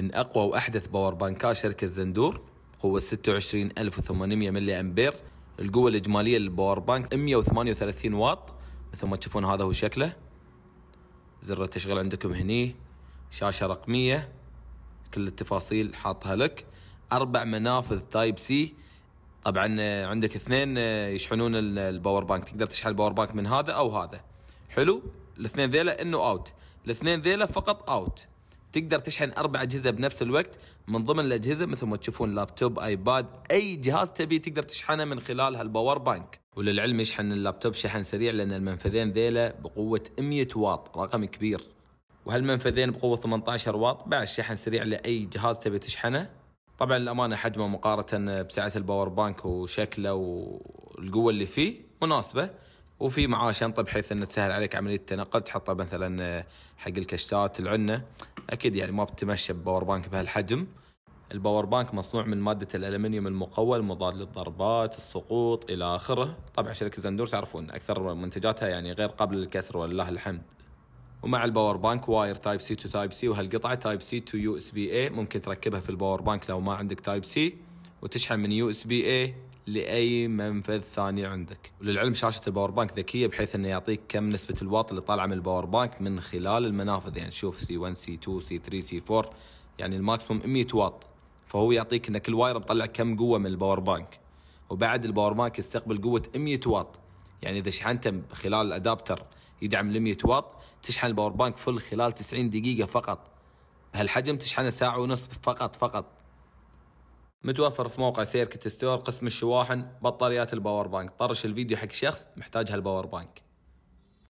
من أقوى وأحدث باور بانكات شركة زندور قوة 26800 ملي أمبير القوة الإجمالية للباور بانك 138 واط مثل ما تشوفون هذا هو شكله زر التشغيل عندكم هني شاشة رقمية كل التفاصيل حاطها لك أربع منافذ تايب سي طبعا آه، عندك اثنين آه، يشحنون الباور بانك تقدر تشحن الباور بانك من هذا أو هذا حلو الاثنين ذيلا انه اوت الاثنين ذيلا فقط اوت تقدر تشحن اربع اجهزه بنفس الوقت من ضمن الاجهزه مثل ما تشوفون لابتوب ايباد اي جهاز تبي تقدر تشحنه من خلال هالباور بانك وللعلم يشحن اللابتوب شحن سريع لان المنفذين ذيله بقوه 100 واط رقم كبير وهالمنفذين بقوه 18 واط بعد شحن سريع لاي جهاز تبي تشحنه طبعا الامانه حجمه مقارنه بسعه الباور بانك وشكله والقوه اللي فيه مناسبه وفي معاه شنطه بحيث انه تسهل عليك عمليه التنقل تحطها مثلا حق الكشتات العنه اكيد يعني ما بتمشى بباور بانك بهالحجم الباور بانك مصنوع من مادة الألمنيوم المقوى المضاد للضربات السقوط إلى آخره طبعا شركة زندور تعرفون أكثر منتجاتها يعني غير قابلة للكسر ولله الحمد ومع الباور بانك واير تايب سي تو تايب سي وهالقطعة تايب سي تو يو اس بي اي ممكن تركبها في الباور بانك لو ما عندك تايب سي وتشحن من يو اس بي اي لاي منفذ ثاني عندك وللعلم شاشه الباور بانك ذكيه بحيث انه يعطيك كم نسبه الواط اللي طالعه من الباور بانك من خلال المنافذ يعني شوف سي 1 سي 2 سي 3 سي 4 يعني الماكسيموم 100 واط فهو يعطيك ان كل واير مطلع كم قوه من الباور بانك وبعد الباور بانك يستقبل قوه 100 واط يعني اذا شحنته خلال الادابتر يدعم ال 100 واط تشحن الباور بانك فل خلال 90 دقيقه فقط بهالحجم تشحنه ساعه ونص فقط فقط متوفر في موقع سيركت ستور قسم الشواحن بطاريات الباور بانك طرش الفيديو حق شخص محتاج هالباور بانك